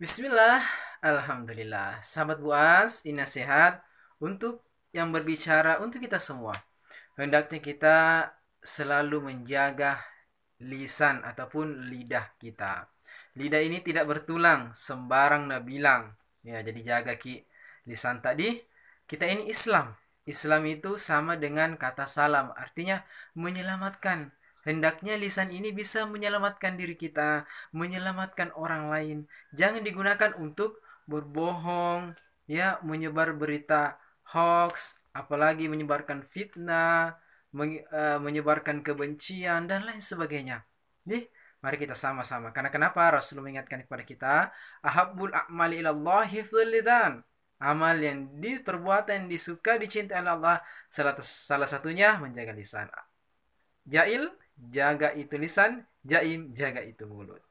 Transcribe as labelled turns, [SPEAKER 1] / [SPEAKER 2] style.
[SPEAKER 1] Bismillah, Alhamdulillah. Sahabat Buas, ini sehat untuk yang berbicara untuk kita semua. Hendaknya kita selalu menjaga lisan ataupun lidah kita. Lidah ini tidak bertulang, sembarang nak bilang. Ya, jadi jaga ki lisan tadi. Kita ini Islam. Islam itu sama dengan kata salam, artinya menyelamatkan, Hendaknya lisan ini bisa menyelamatkan diri kita, menyelamatkan orang lain. Jangan digunakan untuk berbohong, ya, menyebar berita hoax, apalagi menyebarkan fitnah, eh, menyebarkan kebencian dan lain sebagainya. Nih, mari kita sama-sama. Karena kenapa Rasul mengingatkan kepada kita, ahabbul a'mali ilallah hifdzul Amal yang di disuka dicintai Allah salah, salah satunya menjaga lisan. Jail jaga itu lisan, jaim jaga itu mulut.